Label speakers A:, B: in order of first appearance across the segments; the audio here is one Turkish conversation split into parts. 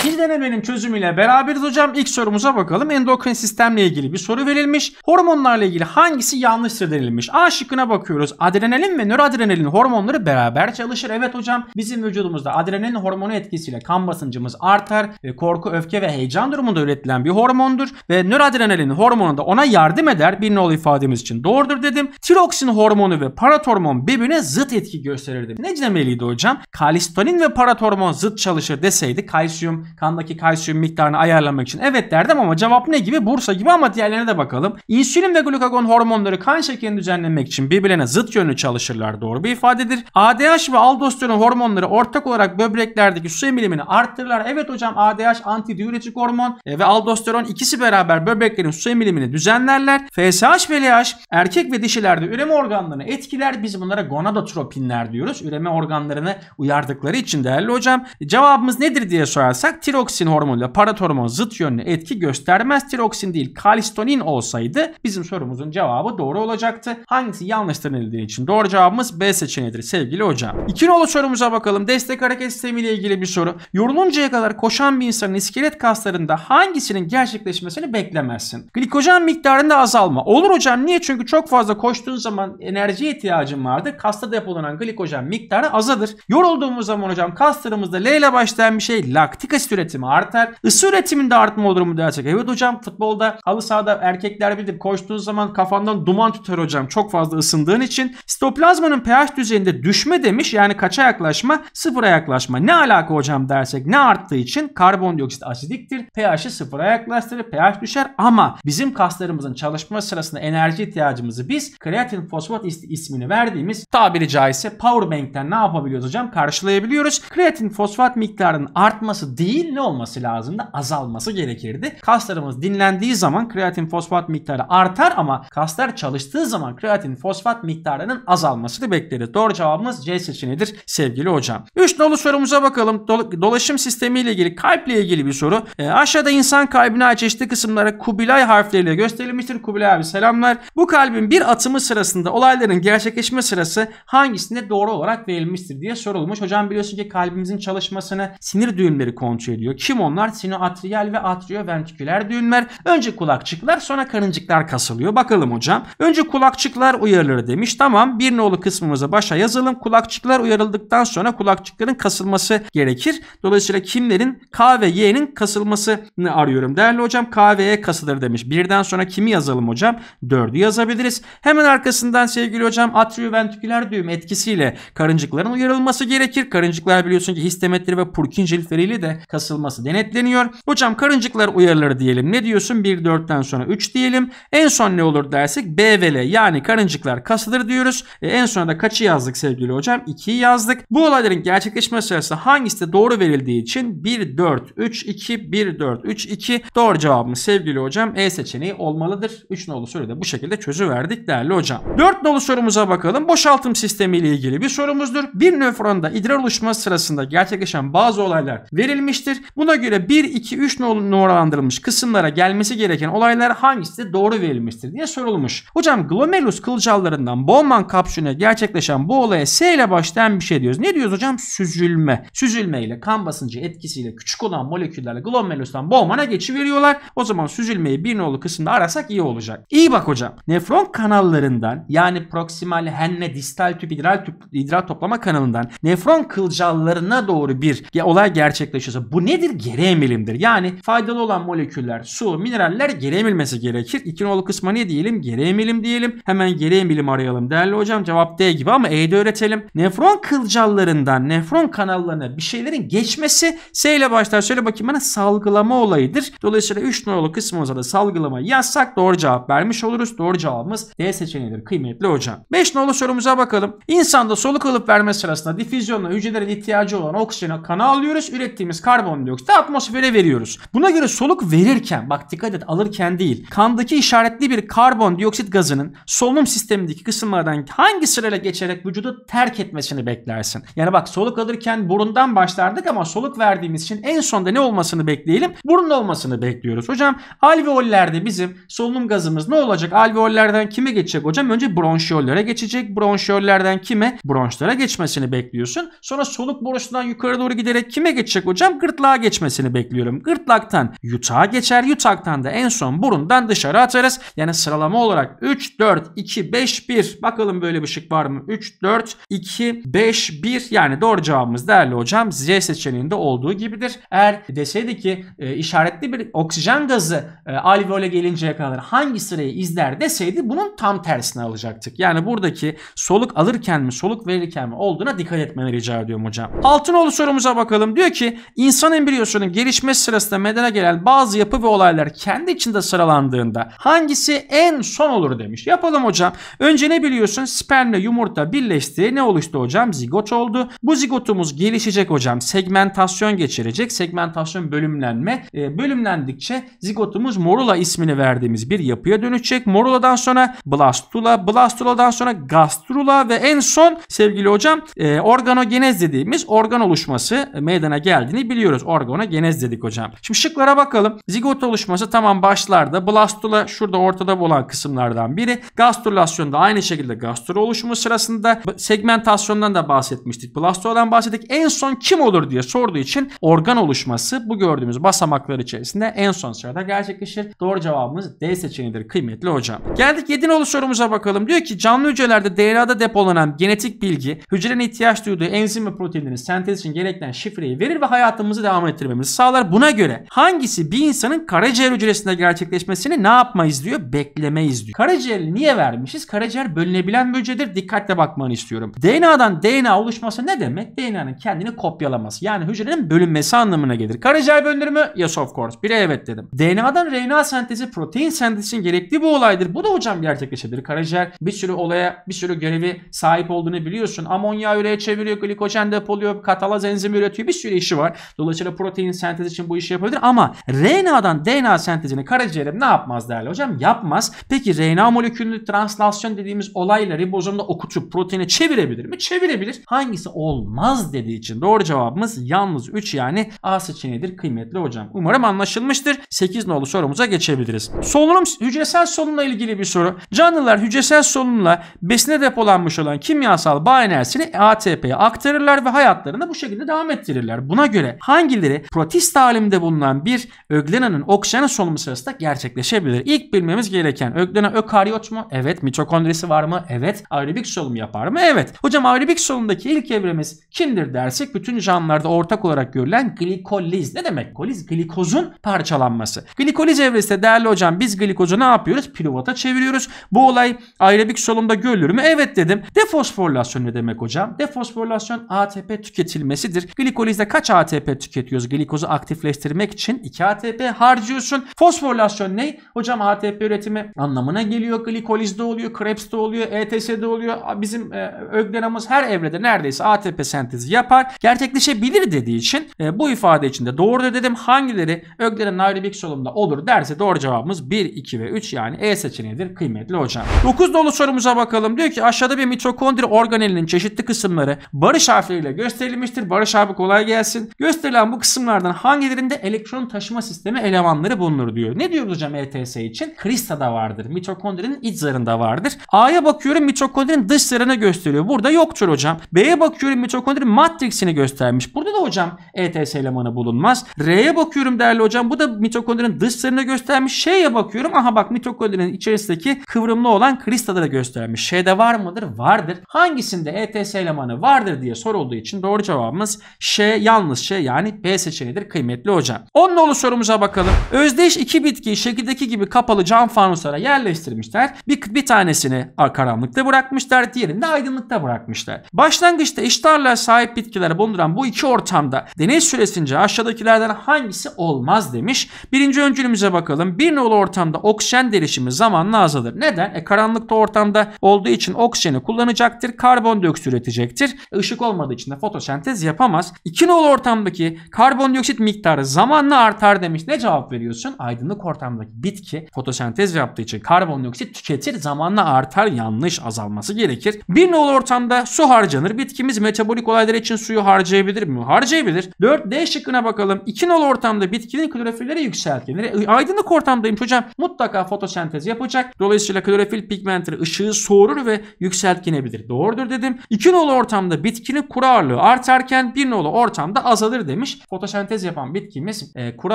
A: İkinci denemenin çözümüyle beraberiz hocam. İlk sorumuza bakalım. Endokrin sistemle ilgili bir soru verilmiş. Hormonlarla ilgili hangisi yanlıştır denilmiş. A şıkkına bakıyoruz. Adrenalin ve nöroadrenalin hormonları beraber çalışır. Evet hocam bizim vücudumuzda adrenalin hormonu etkisiyle kan basıncımız artar. E, korku, öfke ve heyecan durumunda üretilen bir hormondur. Ve nöroadrenalin hormonu da ona yardım eder. Bir nolu ifademiz için doğrudur dedim. Tiroksin hormonu ve paratormon birbirine zıt etki gösterir dedim. Ne demeliydi hocam? Kalistonin ve paratormon zıt çalışır deseydi kalsiyum kandaki kalsiyum miktarını ayarlamak için evet derdim ama cevap ne gibi? Bursa gibi ama diğerlerine de bakalım. İnsülin ve glukagon hormonları kan şekerini düzenlemek için birbirlerine zıt yönlü çalışırlar doğru bir ifadedir. ADH ve aldosteron hormonları ortak olarak böbreklerdeki su emilimini arttırırlar. Evet hocam ADH antidiüretik hormon e, ve aldosteron ikisi beraber böbreklerin su emilimini düzenlerler. FSH ve LH erkek ve dişilerde üreme organlarını etkiler. Biz bunlara gonadotropinler diyoruz. Üreme organlarını uyardıkları için değerli hocam. Cevabımız nedir diye sorarsak tiroksin hormonuyla parat zıt yönlü etki göstermez. Tiroksin değil kalistonin olsaydı bizim sorumuzun cevabı doğru olacaktı. Hangisi yanlış denildiği için doğru cevabımız B seçeneğidir sevgili hocam. İki nolu sorumuza bakalım. Destek hareket sistemiyle ilgili bir soru. Yoruluncaya kadar koşan bir insanın iskelet kaslarında hangisinin gerçekleşmesini beklemezsin? Glikojen miktarında azalma. Olur hocam niye? Çünkü çok fazla koştuğun zaman enerji ihtiyacın vardır. Kasta depolanan glikojen miktarı azadır. Yorulduğumuz zaman hocam kaslarımızda L ile başlayan bir şey laktik asit asist üretimi artar. Isı üretiminde artma olur mu dersek. Evet hocam futbolda halı sahada erkekler bilir. Koştuğun zaman kafandan duman tutar hocam. Çok fazla ısındığın için. Sitoplazmanın pH düzeyinde düşme demiş. Yani kaça yaklaşma? Sıfıra yaklaşma. Ne alaka hocam dersek. Ne arttığı için karbondioksit asidiktir. pH'i sıfıra yaklaştırır. pH düşer ama bizim kaslarımızın çalışma sırasında enerji ihtiyacımızı biz kreatin fosfat ismini verdiğimiz tabiri caizse power bank'ten ne yapabiliyoruz hocam? Karşılayabiliyoruz. Kreatin fosfat miktarının artması değil değil ne olması lazımdı? Azalması gerekirdi. Kaslarımız dinlendiği zaman kreatin fosfat miktarı artar ama kaslar çalıştığı zaman kreatin fosfat miktarının azalmasını bekleriz. Doğru cevabımız C seçeneğidir sevgili hocam. 3 dolu sorumuza bakalım. dolaşım sistemiyle ilgili kalple ilgili bir soru. E, aşağıda insan kalbine çeşitli kısımlara Kubilay harfleriyle gösterilmiştir. Kubilay abi selamlar. Bu kalbin bir atımı sırasında olayların gerçekleşme sırası hangisinde doğru olarak verilmiştir diye sorulmuş. Hocam biliyorsun ki kalbimizin çalışmasını sinir düğümleri kontrol ediyor. Kim onlar? Sinoatriyal ve atrioventriküler düğümler. Önce kulakçıklar sonra karıncıklar kasılıyor. Bakalım hocam. Önce kulakçıklar uyarılır demiş. Tamam bir nolu kısmımıza başa yazalım. Kulakçıklar uyarıldıktan sonra kulakçıkların kasılması gerekir. Dolayısıyla kimlerin? K ve Y'nin kasılmasını arıyorum. Değerli hocam K ve Y kasılır demiş. Birden sonra kimi yazalım hocam? 4'ü yazabiliriz. Hemen arkasından sevgili hocam atrioventriküler düğüm etkisiyle karıncıkların uyarılması gerekir. Karıncıklar biliyorsun ki histometri ve Purkinje lifleriyle de kasılır kasılması denetleniyor. Hocam karıncıklar uyarıları diyelim. Ne diyorsun? 1-4'ten sonra 3 diyelim. En son ne olur dersek B ve L yani karıncıklar kasılır diyoruz. E, en sonra da kaçı yazdık sevgili hocam? 2'yi yazdık. Bu olayların gerçekleşme sırası hangisi de doğru verildiği için 1-4-3-2 1-4-3-2 doğru cevabımız sevgili hocam E seçeneği olmalıdır. 3 nolu soruda bu şekilde verdik değerli hocam. 4 nolu sorumuza bakalım. Boşaltım sistemi ile ilgili bir sorumuzdur. Bir nöfronda idrar oluşması sırasında gerçekleşen bazı olaylar verilmiştir verilmiştir. Buna göre 1, 2, 3 numaralandırılmış kısımlara gelmesi gereken olaylar hangisi doğru verilmiştir diye sorulmuş. Hocam glomerulus kılcallarından Bowman kapsülüne gerçekleşen bu olaya S ile başlayan bir şey diyoruz. Ne diyoruz hocam? Süzülme. Süzülme ile kan basıncı etkisiyle küçük olan moleküllerle glomerulustan Bowman'a geçiveriyorlar. O zaman süzülmeyi bir nolu kısımda arasak iyi olacak. İyi bak hocam. Nefron kanallarından yani proksimal henne distal tüp idrar, tüp, idrar toplama kanalından nefron kılcallarına doğru bir olay gerçekleşiyorsa bu nedir? Geri emilimdir. Yani faydalı olan moleküller, su, mineraller geri emilmesi gerekir. İkinol kısmı ne diyelim? Geri emilim diyelim. Hemen geri emilim arayalım değerli hocam. Cevap D gibi ama E'de öğretelim. Nefron kılcallarından nefron kanallarına bir şeylerin geçmesi S ile başlar. Şöyle bakayım bana salgılama olayıdır. Dolayısıyla 3 nolu kısmımıza da salgılama yazsak doğru cevap vermiş oluruz. Doğru cevabımız D seçeneğidir kıymetli hocam. 5 nolu sorumuza bakalım. İnsanda soluk alıp verme sırasında difüzyonla hücrelerin ihtiyacı olan oksijeni kana alıyoruz. Ürettiğimiz kar karbondioksit atmosfere veriyoruz. Buna göre soluk verirken bak dikkat et alırken değil kandaki işaretli bir karbondioksit gazının solunum sistemindeki kısımlardan hangi sırayla geçerek vücudu terk etmesini beklersin. Yani bak soluk alırken burundan başlardık ama soluk verdiğimiz için en sonda ne olmasını bekleyelim? Burun olmasını bekliyoruz. Hocam alveollerde bizim solunum gazımız ne olacak? Alveollerden kime geçecek hocam? Önce bronşiyollere geçecek. Bronşiyollerden kime? Bronşlara geçmesini bekliyorsun. Sonra soluk borusundan yukarı doğru giderek kime geçecek hocam? gırtlağa geçmesini bekliyorum. Gırtlaktan yutağa geçer. Yutaktan da en son burundan dışarı atarız. Yani sıralama olarak 3, 4, 2, 5, 1. Bakalım böyle bir şık var mı? 3, 4, 2, 5, 1. Yani doğru cevabımız değerli hocam Z seçeneğinde olduğu gibidir. Eğer deseydi ki e, işaretli bir oksijen gazı e, alveole gelinceye kadar hangi sırayı izler deseydi bunun tam tersini alacaktık. Yani buradaki soluk alırken mi soluk verirken mi olduğuna dikkat etmeni rica ediyorum hocam. Altınoğlu sorumuza bakalım. Diyor ki insan İnsan embriyosunun gelişme sırasında meydana gelen bazı yapı ve olaylar kendi içinde sıralandığında hangisi en son olur demiş. Yapalım hocam. Önce ne biliyorsun? Spermle yumurta birleşti. Ne oluştu hocam? Zigot oldu. Bu zigotumuz gelişecek hocam. Segmentasyon geçirecek. Segmentasyon bölümlenme. E, bölümlendikçe zigotumuz morula ismini verdiğimiz bir yapıya dönüşecek. Moruladan sonra blastula, blastuladan sonra gastrula ve en son sevgili hocam e, organogenez dediğimiz organ oluşması meydana geldiğini biliyoruz diyoruz. Orgona genez dedik hocam. Şimdi şıklara bakalım. Zigot oluşması tamam başlarda. Blastula şurada ortada olan kısımlardan biri. Gastrulasyonda aynı şekilde gastro oluşumu sırasında segmentasyondan da bahsetmiştik. Blastula'dan bahsettik. En son kim olur diye sorduğu için organ oluşması bu gördüğümüz basamaklar içerisinde en son sırada gerçekleşir. Doğru cevabımız D seçeneğidir kıymetli hocam. Geldik Yedinoğlu sorumuza bakalım. Diyor ki canlı hücrelerde DNA'da depolanan genetik bilgi hücrenin ihtiyaç duyduğu enzim ve proteinlerin sentez için gereken şifreyi verir ve hayatımızı hayatımızı devam ettirmemizi sağlar. Buna göre hangisi bir insanın karaciğer hücresinde gerçekleşmesini ne yapmayız diyor? Beklemeyiz diyor. Karaciğeri niye vermişiz? Karaciğer bölünebilen bir hücredir. Dikkatle bakmanı istiyorum. DNA'dan DNA oluşması ne demek? DNA'nın kendini kopyalaması. Yani hücrenin bölünmesi anlamına gelir. Karaciğer bölünür mü? Yes of course. Bire evet dedim. DNA'dan RNA sentezi, protein sentezi gerektiği bu olaydır. Bu da hocam gerçekleşebilir. Karaciğer bir sürü olaya, bir sürü görevi sahip olduğunu biliyorsun. Amonya üreye çeviriyor, glikojen depoluyor, katalaz enzimi üretiyor. Bir sürü işi var. Dolayısıyla Dolayısıyla protein sentezi için bu işi yapabilir ama RNA'dan DNA sentezini karaciğerim ne yapmaz değerli hocam? Yapmaz. Peki RNA molekülünü translasyon dediğimiz olayla ribozomda okutup proteine çevirebilir mi? Çevirebilir. Hangisi olmaz dediği için doğru cevabımız yalnız 3 yani A seçeneğidir kıymetli hocam. Umarım anlaşılmıştır. 8 nolu sorumuza geçebiliriz. Solunum hücresel solunumla ilgili bir soru. Canlılar hücresel solunumla besine depolanmış olan kimyasal bağ enerjisini ATP'ye aktarırlar ve hayatlarını bu şekilde devam ettirirler. Buna göre hangi hangileri protist alimde bulunan bir öglenanın oksijene solunumu sırasında gerçekleşebilir? İlk bilmemiz gereken öglena ökaryot mu? Evet. Mitokondrisi var mı? Evet. Aerobik solum yapar mı? Evet. Hocam aerobik solumdaki ilk evremiz kimdir dersek bütün canlılarda ortak olarak görülen glikoliz. Ne demek koliz? Glikozun parçalanması. Glikoliz evresi de değerli hocam biz glikozu ne yapıyoruz? Piluvata çeviriyoruz. Bu olay aerobik solumda görülür mü? Evet dedim. Defosforilasyon ne demek hocam? Defosforilasyon ATP tüketilmesidir. Glikolizde kaç ATP tüketiyoruz. Glikozu aktifleştirmek için 2 ATP harcıyorsun. Fosforilasyon ne? Hocam ATP üretimi anlamına geliyor. Glikolizde oluyor, Krebs'te oluyor, ETS'de oluyor. Bizim e, öglenamız her evrede neredeyse ATP sentezi yapar. Gerçekleşebilir dediği için e, bu ifade içinde doğru dedim. Hangileri öglenin aerobik solumda olur derse doğru cevabımız 1, 2 ve 3 yani E seçeneğidir kıymetli hocam. 9 dolu sorumuza bakalım. Diyor ki aşağıda bir mitokondri organelinin çeşitli kısımları barış harfleriyle gösterilmiştir. Barış harfi kolay gelsin. Göster Muhtemelen bu kısımlardan hangilerinde elektron taşıma sistemi elemanları bulunur diyor. Ne diyoruz hocam ETS için? Krista'da vardır. Mitokondrinin iç zarında vardır. A'ya bakıyorum mitokondrinin dış zarını gösteriyor. Burada yoktur hocam. B'ye bakıyorum mitokondrinin matriksini göstermiş. Burada da hocam ETS elemanı bulunmaz. R'ye bakıyorum değerli hocam. Bu da mitokondrinin dış zarını göstermiş. Ş'ye bakıyorum. Aha bak mitokondrinin içerisindeki kıvrımlı olan Krista'da da göstermiş. Ş'de var mıdır? Vardır. Hangisinde ETS elemanı vardır diye sorulduğu için doğru cevabımız Ş yalnız Ş yani yani B seçeneğidir kıymetli hocam. 10 nolu sorumuza bakalım. Özdeş iki bitkiyi şekildeki gibi kapalı cam fanuslara yerleştirmişler. Bir, bir tanesini karanlıkta bırakmışlar. Diğerini de aydınlıkta bırakmışlar. Başlangıçta iştahla sahip bitkilere bulunduran bu iki ortamda deney süresince aşağıdakilerden hangisi olmaz demiş. Birinci öncülümüze bakalım. Bir nolu ortamda oksijen derişimi zamanla azalır. Neden? E karanlıkta ortamda olduğu için oksijeni kullanacaktır. Karbondioksit üretecektir. Işık olmadığı için de fotosentez yapamaz. İki nolu ortamdaki bitki karbondioksit miktarı zamanla artar demiş. Ne cevap veriyorsun? Aydınlık ortamdaki bitki fotosentez yaptığı için karbondioksit tüketir zamanla artar yanlış azalması gerekir. Bir nolu ortamda su harcanır. Bitkimiz metabolik olaylar için suyu harcayabilir mi? Harcayabilir. 4 D şıkkına bakalım. 2 nolu ortamda bitkinin klorofilleri yükseltilir. E, aydınlık ortamdayım hocam. Mutlaka fotosentez yapacak. Dolayısıyla klorofil pigmentleri ışığı soğurur ve yükseltilebilir. Doğrudur dedim. 2 nolu ortamda bitkinin kuru ağırlığı artarken 1 nolu ortamda azalır demiş demiş. Fotosentez yapan bitkimiz e, kuru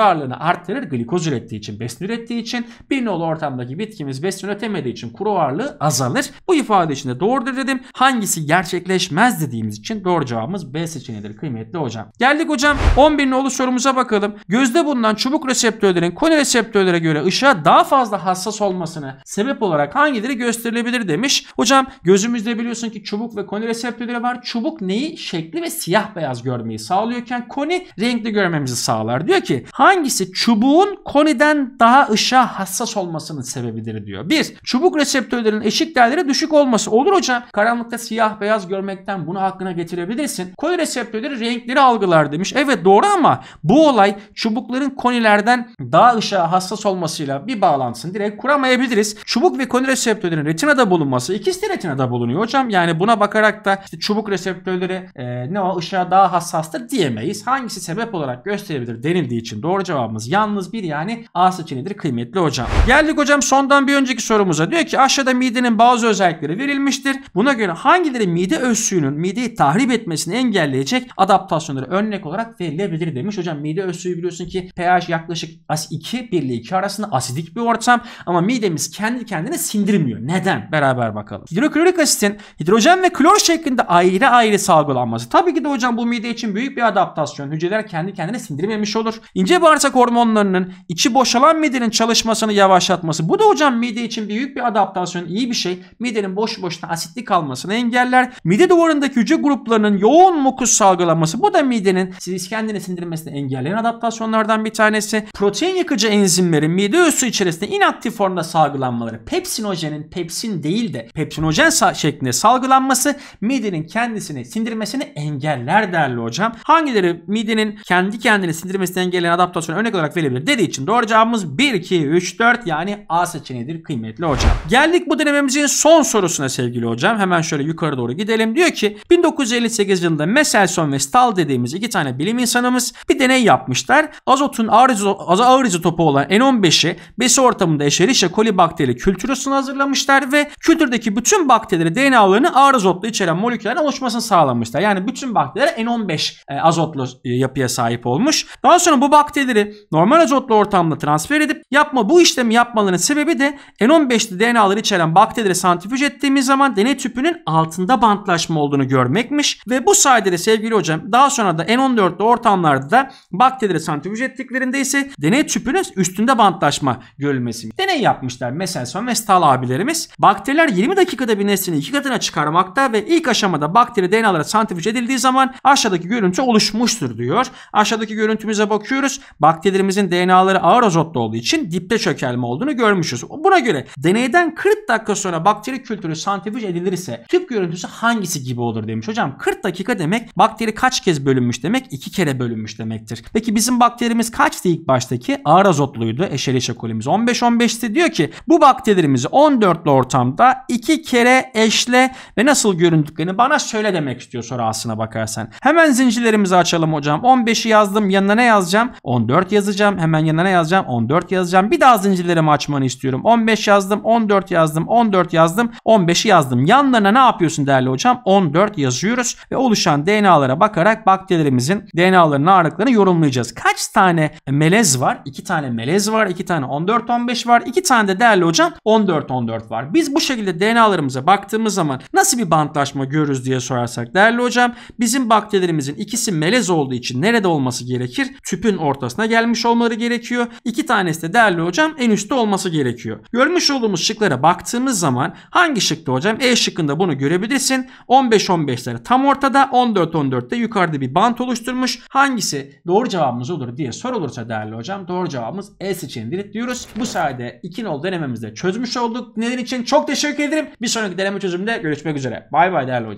A: ağırlığını arttırır glikoz ürettiği için, besin ürettiği için. Bir nolu ortamdaki bitkimiz besin üretemediği için kuru ağırlığı azalır. Bu ifade içinde doğrudur dedim. Hangisi gerçekleşmez dediğimiz için doğru cevabımız B seçeneğidir kıymetli hocam. Geldik hocam 11 nolu sorumuza bakalım. Gözde bulunan çubuk reseptörlerin koni reseptörlere göre ışığa daha fazla hassas olmasına sebep olarak hangileri gösterilebilir demiş. Hocam gözümüzde biliyorsun ki çubuk ve koni reseptörleri var. Çubuk neyi? Şekli ve siyah beyaz görmeyi sağlıyorken koni Koni renkli görmemizi sağlar. Diyor ki hangisi çubuğun Koni'den daha ışığa hassas olmasının sebebidir diyor. Bir, çubuk reseptörlerin eşik değerleri düşük olması. Olur hocam karanlıkta siyah beyaz görmekten bunu hakkına getirebilirsin. Koni reseptörleri renkleri algılar demiş. Evet doğru ama bu olay çubukların konilerden daha ışığa hassas olmasıyla bir bağlantısını direkt kuramayabiliriz. Çubuk ve koni reseptörlerin retinada bulunması ikisi de retinada bulunuyor hocam. Yani buna bakarak da işte çubuk reseptörleri e, ne o ışığa daha hassastır diyemeyiz. Hangi hangisi sebep olarak gösterebilir denildiği için doğru cevabımız yalnız bir yani A seçeneğidir kıymetli hocam. Geldik hocam sondan bir önceki sorumuza. Diyor ki aşağıda midenin bazı özellikleri verilmiştir. Buna göre hangileri mide özsüğünün mideyi tahrip etmesini engelleyecek adaptasyonları örnek olarak verilebilir demiş. Hocam mide özsüğü biliyorsun ki pH yaklaşık 2 1 ile 2 arasında asidik bir ortam ama midemiz kendi kendine sindirmiyor. Neden? Beraber bakalım. Hidroklorik asitin hidrojen ve klor şeklinde ayrı ayrı salgılanması. Tabii ki de hocam bu mide için büyük bir adaptasyon hücreler kendi kendine sindirememiş olur. İnce bağırsak hormonlarının içi boşalan midenin çalışmasını yavaşlatması. Bu da hocam mide için büyük bir adaptasyon iyi bir şey. Midenin boş boşuna asitli kalmasını engeller. Mide duvarındaki hücre gruplarının yoğun mukus salgılanması. Bu da midenin kendini sindirmesini engelleyen adaptasyonlardan bir tanesi. Protein yıkıcı enzimlerin mide üssü içerisinde inaktif formda salgılanmaları. Pepsinojenin pepsin değil de pepsinojen şeklinde salgılanması midenin kendisini sindirmesini engeller derli hocam. Hangileri mide midenin kendi kendini sindirmesini engelleyen adaptasyona örnek olarak verebilir dediği için doğru cevabımız 1, 2, 3, 4 yani A seçeneğidir kıymetli hocam. Geldik bu denememizin son sorusuna sevgili hocam. Hemen şöyle yukarı doğru gidelim. Diyor ki 1958 yılında Meselson ve Stahl dediğimiz iki tane bilim insanımız bir deney yapmışlar. Azotun ağır, ağır izotopu olan N15'i besi ortamında Escherichia coli bakteri kültürüsünü hazırlamışlar ve kültürdeki bütün bakteri DNA'larını ağır azotlu içeren moleküllerin oluşmasını sağlamışlar. Yani bütün bakteriler N15 e, azotlu e, yapıya sahip olmuş. Daha sonra bu bakterileri normal azotlu ortamda transfer edip yapma bu işlemi yapmalarının sebebi de N15'li DNA'ları içeren bakterileri santrifüj ettiğimiz zaman deney tüpünün altında bantlaşma olduğunu görmekmiş. Ve bu sayede de sevgili hocam daha sonra da N14'lü ortamlarda da bakterileri santrifüj ettiklerinde ise deney tüpünün üstünde bantlaşma görülmesi. Deney yapmışlar mesela ve Stahl abilerimiz. Bakteriler 20 dakikada bir neslini iki katına çıkarmakta ve ilk aşamada bakteri DNA'lara santrifüj edildiği zaman aşağıdaki görüntü oluşmuştur diyor. Aşağıdaki görüntümüze bakıyoruz. Bakterimizin DNA'ları ağır azotlu olduğu için dipte çökelme olduğunu görmüşüz. Buna göre deneyden 40 dakika sonra bakteri kültürü santrifüj edilirse tüp görüntüsü hangisi gibi olur demiş. Hocam 40 dakika demek bakteri kaç kez bölünmüş demek? 2 kere bölünmüş demektir. Peki bizim bakterimiz kaçtı ilk baştaki? Ağır azotluydu. Eşeli şekolimiz 15-15'ti. Diyor ki bu bakterimizi 14'lü ortamda 2 kere eşle ve nasıl göründüklerini bana söyle demek istiyor sonra aslına bakarsan. Hemen zincirlerimizi açalım hocam olacağım. 15'i yazdım. Yanına ne yazacağım? 14 yazacağım. Hemen yanına ne yazacağım? 14 yazacağım. Bir daha zincirlerimi açmanı istiyorum. 15 yazdım. 14 yazdım. 14 yazdım. 15'i yazdım. Yanlarına ne yapıyorsun değerli hocam? 14 yazıyoruz ve oluşan DNA'lara bakarak bakterilerimizin DNA'larının ağırlıklarını yorumlayacağız. Kaç tane melez var? 2 tane melez var. 2 tane 14-15 var. 2 tane de değerli hocam 14-14 var. Biz bu şekilde DNA'larımıza baktığımız zaman nasıl bir bantlaşma görürüz diye sorarsak değerli hocam bizim bakterilerimizin ikisi melez olduğu için nerede olması gerekir? Tüpün ortasına gelmiş olmaları gerekiyor. İki tanesi de değerli hocam en üstte olması gerekiyor. Görmüş olduğumuz şıklara baktığımız zaman hangi şıkta hocam? E şıkkında bunu görebilirsin. 15-15'ler tam ortada. 14-14'te yukarıda bir bant oluşturmuş. Hangisi doğru cevabımız olur diye sorulursa değerli hocam doğru cevabımız E seçeneğidir diyoruz. Bu sayede 2 nol denememizde çözmüş olduk. Neden için çok teşekkür ederim. Bir sonraki deneme çözümde görüşmek üzere. Bay bay değerli hocam.